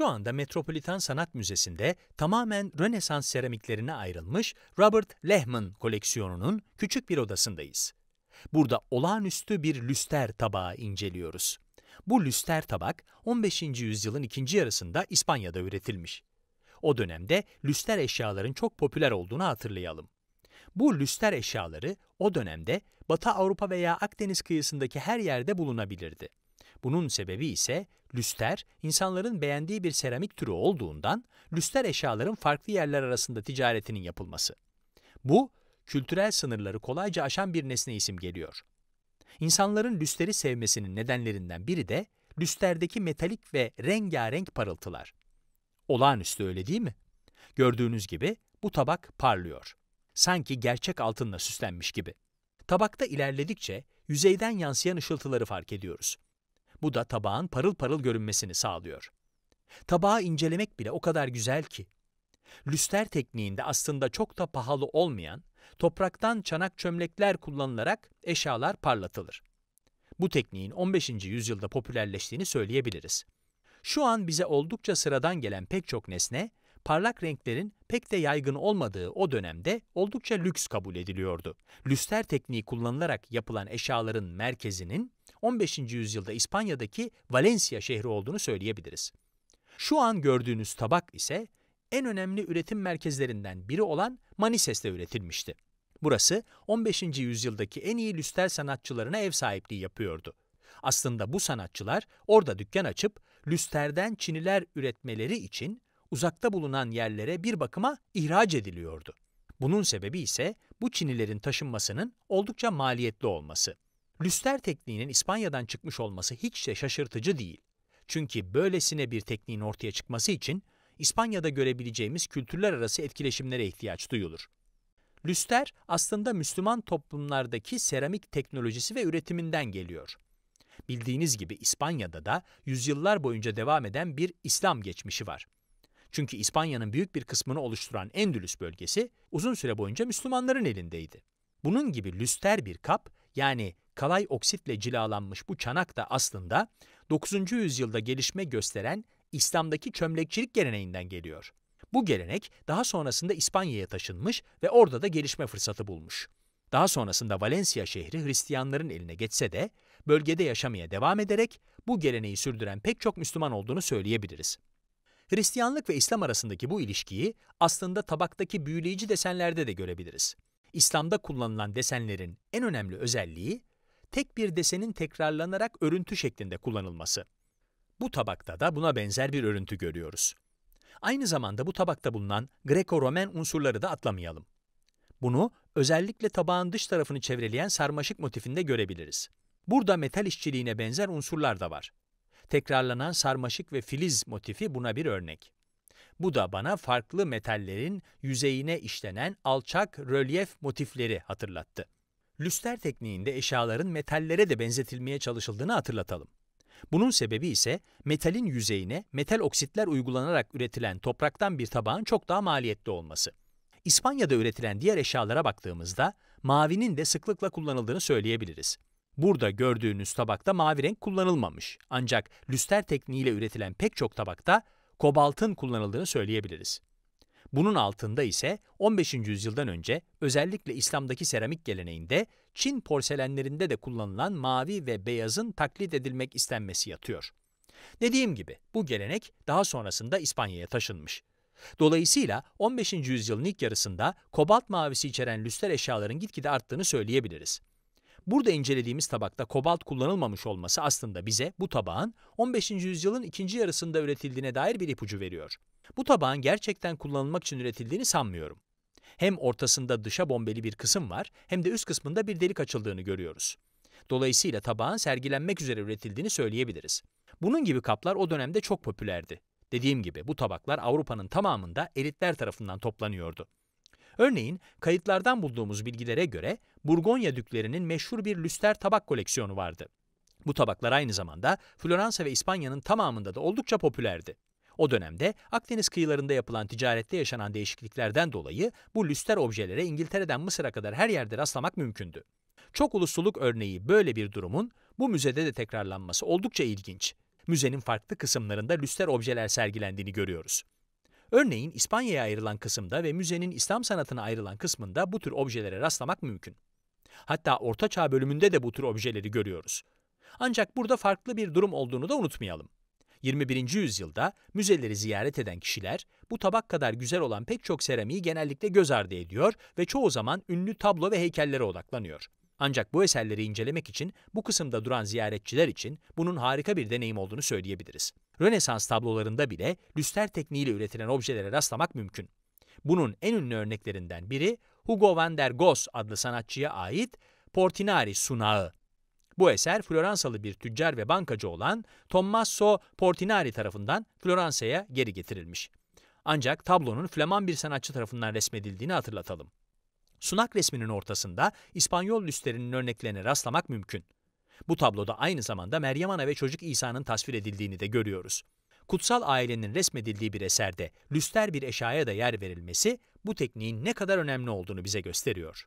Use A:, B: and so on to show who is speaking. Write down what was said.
A: Şu anda Metropolitan Sanat Müzesi'nde tamamen Rönesans seramiklerine ayrılmış Robert Lehman koleksiyonunun küçük bir odasındayız. Burada olağanüstü bir lüster tabağı inceliyoruz. Bu lüster tabak 15. yüzyılın ikinci yarısında İspanya'da üretilmiş. O dönemde lüster eşyaların çok popüler olduğunu hatırlayalım. Bu lüster eşyaları o dönemde Batı Avrupa veya Akdeniz kıyısındaki her yerde bulunabilirdi. Bunun sebebi ise lüster insanların beğendiği bir seramik türü olduğundan lüster eşyaların farklı yerler arasında ticaretinin yapılması. Bu kültürel sınırları kolayca aşan bir nesne isim geliyor. İnsanların lüsteri sevmesinin nedenlerinden biri de lüsterdeki metalik ve rengarenk parıltılar. Olağanüstü öyle değil mi? Gördüğünüz gibi bu tabak parlıyor. Sanki gerçek altınla süslenmiş gibi. Tabakta ilerledikçe yüzeyden yansıyan ışıltıları fark ediyoruz. Bu da tabağın parıl parıl görünmesini sağlıyor. Tabağı incelemek bile o kadar güzel ki. Lüster tekniğinde aslında çok da pahalı olmayan, topraktan çanak çömlekler kullanılarak eşyalar parlatılır. Bu tekniğin 15. yüzyılda popülerleştiğini söyleyebiliriz. Şu an bize oldukça sıradan gelen pek çok nesne, parlak renklerin pek de yaygın olmadığı o dönemde oldukça lüks kabul ediliyordu. Lüster tekniği kullanılarak yapılan eşyaların merkezinin 15. yüzyılda İspanya'daki Valencia şehri olduğunu söyleyebiliriz. Şu an gördüğünüz tabak ise en önemli üretim merkezlerinden biri olan Manises'te üretilmişti. Burası 15. yüzyıldaki en iyi lüster sanatçılarına ev sahipliği yapıyordu. Aslında bu sanatçılar orada dükkan açıp lüsterden çiniler üretmeleri için uzakta bulunan yerlere bir bakıma ihraç ediliyordu. Bunun sebebi ise bu çinilerin taşınmasının oldukça maliyetli olması. Lüster tekniğinin İspanya'dan çıkmış olması hiç de şaşırtıcı değil. Çünkü böylesine bir tekniğin ortaya çıkması için İspanya'da görebileceğimiz kültürler arası etkileşimlere ihtiyaç duyulur. Lüster aslında Müslüman toplumlardaki seramik teknolojisi ve üretiminden geliyor. Bildiğiniz gibi İspanya'da da yüzyıllar boyunca devam eden bir İslam geçmişi var. Çünkü İspanya'nın büyük bir kısmını oluşturan Endülüs bölgesi uzun süre boyunca Müslümanların elindeydi. Bunun gibi lüster bir kap yani kalay oksitle cilalanmış bu çanak da aslında 9. yüzyılda gelişme gösteren İslam'daki çömlekçilik geleneğinden geliyor. Bu gelenek daha sonrasında İspanya'ya taşınmış ve orada da gelişme fırsatı bulmuş. Daha sonrasında Valencia şehri Hristiyanların eline geçse de bölgede yaşamaya devam ederek bu geleneği sürdüren pek çok Müslüman olduğunu söyleyebiliriz. Hristiyanlık ve İslam arasındaki bu ilişkiyi aslında tabaktaki büyüleyici desenlerde de görebiliriz. İslam'da kullanılan desenlerin en önemli özelliği, tek bir desenin tekrarlanarak örüntü şeklinde kullanılması. Bu tabakta da buna benzer bir örüntü görüyoruz. Aynı zamanda bu tabakta bulunan greko romen unsurları da atlamayalım. Bunu özellikle tabağın dış tarafını çevreleyen sarmaşık motifinde görebiliriz. Burada metal işçiliğine benzer unsurlar da var. Tekrarlanan sarmaşık ve filiz motifi buna bir örnek. Bu da bana farklı metallerin yüzeyine işlenen alçak rölyef motifleri hatırlattı. Lüster tekniğinde eşyaların metallere de benzetilmeye çalışıldığını hatırlatalım. Bunun sebebi ise metalin yüzeyine metal oksitler uygulanarak üretilen topraktan bir tabağın çok daha maliyetli olması. İspanya'da üretilen diğer eşyalara baktığımızda mavinin de sıklıkla kullanıldığını söyleyebiliriz. Burada gördüğünüz tabakta mavi renk kullanılmamış. Ancak lüster tekniğiyle üretilen pek çok tabakta kobaltın kullanıldığını söyleyebiliriz. Bunun altında ise 15. yüzyıldan önce özellikle İslam'daki seramik geleneğinde Çin porselenlerinde de kullanılan mavi ve beyazın taklit edilmek istenmesi yatıyor. Dediğim gibi bu gelenek daha sonrasında İspanya'ya taşınmış. Dolayısıyla 15. yüzyılın ilk yarısında kobalt mavisi içeren lüster eşyaların gitgide arttığını söyleyebiliriz. Burada incelediğimiz tabakta kobalt kullanılmamış olması aslında bize bu tabağın 15. yüzyılın ikinci yarısında üretildiğine dair bir ipucu veriyor. Bu tabağın gerçekten kullanılmak için üretildiğini sanmıyorum. Hem ortasında dışa bombeli bir kısım var hem de üst kısmında bir delik açıldığını görüyoruz. Dolayısıyla tabağın sergilenmek üzere üretildiğini söyleyebiliriz. Bunun gibi kaplar o dönemde çok popülerdi. Dediğim gibi bu tabaklar Avrupa'nın tamamında elitler tarafından toplanıyordu. Örneğin kayıtlardan bulduğumuz bilgilere göre Burgonya düklerinin meşhur bir lüster tabak koleksiyonu vardı. Bu tabaklar aynı zamanda Floransa ve İspanya'nın tamamında da oldukça popülerdi. O dönemde Akdeniz kıyılarında yapılan ticarette yaşanan değişikliklerden dolayı bu lüster objelere İngiltere'den Mısır'a kadar her yerde rastlamak mümkündü. Çok ulusluluk örneği böyle bir durumun bu müzede de tekrarlanması oldukça ilginç. Müzenin farklı kısımlarında lüster objeler sergilendiğini görüyoruz. Örneğin İspanya'ya ayrılan kısımda ve müzenin İslam sanatına ayrılan kısmında bu tür objelere rastlamak mümkün. Hatta Orta Çağ bölümünde de bu tür objeleri görüyoruz. Ancak burada farklı bir durum olduğunu da unutmayalım. 21. yüzyılda müzeleri ziyaret eden kişiler bu tabak kadar güzel olan pek çok seramiği genellikle göz ardı ediyor ve çoğu zaman ünlü tablo ve heykellere odaklanıyor. Ancak bu eserleri incelemek için bu kısımda duran ziyaretçiler için bunun harika bir deneyim olduğunu söyleyebiliriz. Rönesans tablolarında bile lüster tekniğiyle üretilen objelere rastlamak mümkün. Bunun en ünlü örneklerinden biri Hugo van der Goes adlı sanatçıya ait Portinari sunağı. Bu eser Floransalı bir tüccar ve bankacı olan Tommaso Portinari tarafından Floransa'ya geri getirilmiş. Ancak tablonun Flaman bir sanatçı tarafından resmedildiğini hatırlatalım sunak resminin ortasında İspanyol lüsterinin örneklerine rastlamak mümkün. Bu tabloda aynı zamanda Meryem Ana ve çocuk İsa'nın tasvir edildiğini de görüyoruz. Kutsal ailenin resmedildiği bir eserde lüster bir eşyaya da yer verilmesi bu tekniğin ne kadar önemli olduğunu bize gösteriyor.